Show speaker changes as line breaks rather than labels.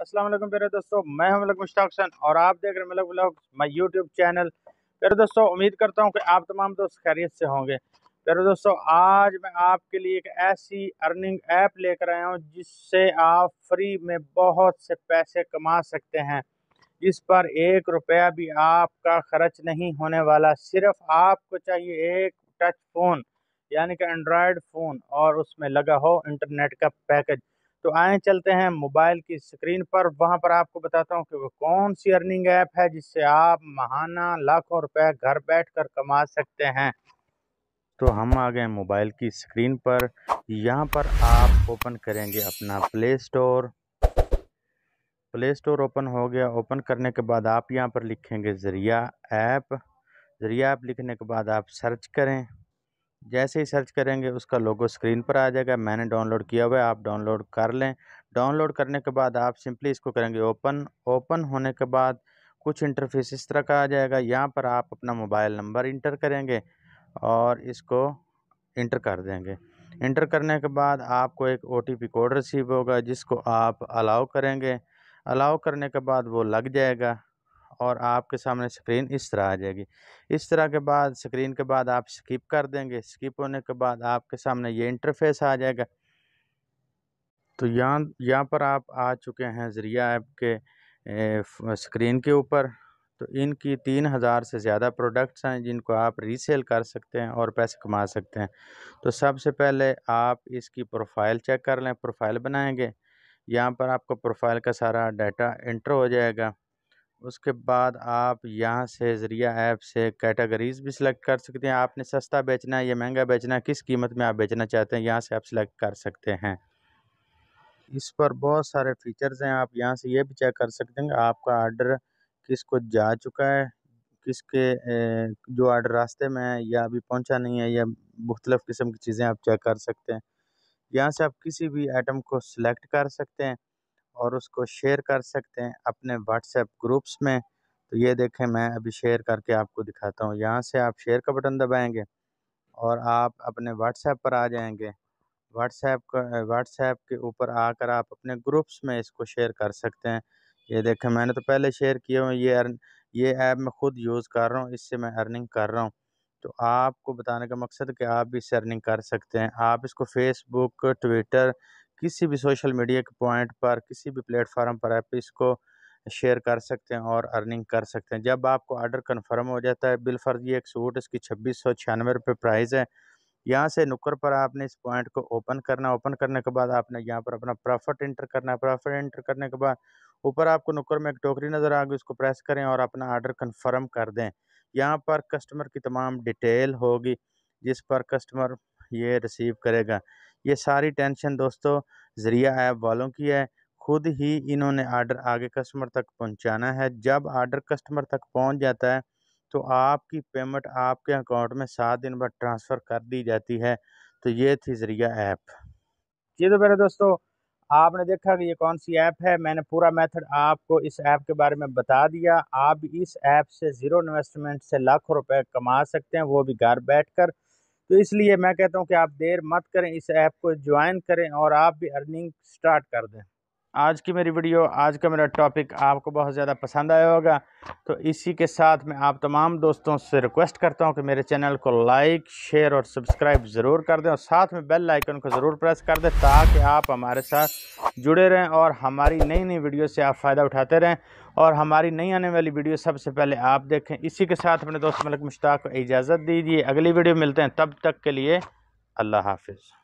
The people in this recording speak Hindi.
असलम मेरे दोस्तों मैं हूं मलक मुश्ताकसन और आप देख रहे हैं Malak blog my YouTube channel मेरे दोस्तों उम्मीद करता हूं कि आप तमाम दोस्त खैरियत से होंगे मेरे दोस्तों आज मैं आपके लिए एक ऐसी अर्निंग ऐप लेकर आया हूं जिससे आप फ्री में बहुत से पैसे कमा सकते हैं जिस पर एक रुपया भी आपका खर्च नहीं होने वाला सिर्फ आपको चाहिए एक टच फ़ोन यानी कि एंड्रॉयड फ़ोन और उसमें लगा हो इंटरनेट का पैकेज तो आए चलते हैं मोबाइल की स्क्रीन पर वहाँ पर आपको बताता हूँ कि वो कौन सी अर्निंग ऐप है जिससे आप महाना लाखों रुपए घर बैठकर कमा सकते हैं तो हम आ गए मोबाइल की स्क्रीन पर यहाँ पर आप ओपन करेंगे अपना play store play store open हो गया ओपन करने के बाद आप यहाँ पर लिखेंगे ज़रिया ऐप ज़रिया ऐप लिखने के बाद आप सर्च करें जैसे ही सर्च करेंगे उसका लोगो स्क्रीन पर आ जाएगा मैंने डाउनलोड किया हुआ है आप डाउनलोड कर लें डाउनलोड करने के बाद आप सिंपली इसको करेंगे ओपन ओपन होने के बाद कुछ इंटरफेस इस तरह का आ जाएगा यहाँ पर आप अपना मोबाइल नंबर इंटर करेंगे और इसको इंटर कर देंगे इंटर करने के बाद आपको एक ओ कोड रिसीव होगा जिसको आप अलाउ करेंगे अलाउ करने के बाद वो लग जाएगा और आपके सामने स्क्रीन इस तरह आ जाएगी इस तरह के बाद स्क्रीन के बाद आप स्किप कर देंगे स्किप होने के बाद आपके सामने ये इंटरफेस आ जाएगा तो यहाँ यहाँ पर आप आ चुके हैं ज़रिया ऐप के स्क्रीन के ऊपर तो इनकी तीन हज़ार से ज़्यादा प्रोडक्ट्स हैं जिनको आप रीसेल कर सकते हैं और पैसे कमा सकते हैं तो सबसे पहले आप इसकी प्रोफाइल चेक कर लें प्रोफाइल बनाएंगे यहाँ पर आपको प्रोफाइल का सारा डाटा इंटर हो जाएगा उसके बाद आप यहाँ से ज़रिया ऐप से कैटेगरीज़ भी सिलेक्ट कर सकते हैं आपने सस्ता बेचना है या महंगा बेचना है किस कीमत में आप बेचना चाहते हैं यहाँ से आप सिलेक्ट कर सकते हैं इस पर बहुत सारे फीचर्स हैं आप यहाँ से ये भी चेक कर सकते हैं आपका आर्डर किसको जा चुका है किसके जो आर्डर रास्ते में है या अभी पहुँचा नहीं है या मुख्तलिफ़ किस्म की चीज़ें आप चेक कर सकते हैं यहाँ से आप किसी भी आइटम को सिलेक्ट कर सकते हैं और उसको शेयर कर सकते हैं अपने व्हाट्सएप ग्रुप्स में तो ये देखें मैं अभी शेयर करके आपको दिखाता हूँ यहाँ से आप शेयर का बटन दबाएंगे और आप अपने व्हाट्सएप पर आ जाएंगे व्हाट्सएप का व्हाट्सएप के ऊपर आकर आप अपने ग्रुप्स में इसको शेयर कर सकते हैं ये देखें मैंने तो पहले शेयर किए हुए ये अर्न ये ऐप मैं ख़ुद यूज़ कर रहा हूँ इससे मैं अर्निंग कर रहा हूँ तो आपको बताने का मकसद कि आप भी इससे अर्निंग कर सकते हैं आप इसको फेसबुक ट्विटर किसी भी सोशल मीडिया के पॉइंट पर किसी भी प्लेटफार्म पर आप इसको शेयर कर सकते हैं और अर्निंग कर सकते हैं जब आपको आर्डर कन्फर्म हो जाता है बिलफर्ज ये एक सूट इसकी छब्बीस सौ छियानवे रुपये प्राइज़ है यहाँ से नुक्कर पर आपने इस पॉइंट को ओपन करना ओपन करने के बाद आपने यहाँ पर अपना प्रॉफिट इंटर करना है प्रॉफिट इंटर करने के बाद ऊपर आपको नुक्कर में एक टोकरी नज़र आ गई उसको प्रेस करें और अपना आर्डर कन्फर्म कर दें यहाँ पर कस्टमर की तमाम डिटेल होगी जिस पर कस्टमर ये रिसीव करेगा ये सारी टेंशन दोस्तों ज़रिया ऐप वालों की है खुद ही इन्होंने आर्डर आगे कस्टमर तक पहुंचाना है जब आर्डर कस्टमर तक पहुंच जाता है तो आपकी पेमेंट आपके अकाउंट में सात दिन बाद ट्रांसफ़र कर दी जाती है तो ये थी ज़रिया ऐप ये तो मेरे दोस्तों आपने देखा कि ये कौन सी ऐप है मैंने पूरा मेथड आपको इस ऐप के बारे में बता दिया आप इस ऐप से ज़ीरो इन्वेस्टमेंट से लाखों रुपए कमा सकते हैं वो भी घर बैठकर तो इसलिए मैं कहता हूँ कि आप देर मत करें इस ऐप को ज्वाइन करें और आप भी अर्निंग स्टार्ट कर दें आज की मेरी वीडियो आज का मेरा टॉपिक आपको बहुत ज़्यादा पसंद आया होगा तो इसी के साथ मैं आप तमाम दोस्तों से रिक्वेस्ट करता हूं कि मेरे चैनल को लाइक शेयर और सब्सक्राइब ज़रूर कर दें और साथ में बेल आइकन को ज़रूर प्रेस कर दें ताकि आप हमारे साथ जुड़े रहें और हमारी नई नई वीडियो से आप फ़ायदा उठाते रहें और हमारी नई आने वाली वीडियो सबसे पहले आप देखें इसी के साथ अपने दोस्त मलिक मुश्ताक को इजाज़त दीजिए अगली वीडियो मिलते हैं तब तक के लिए अल्लाह हाफिज़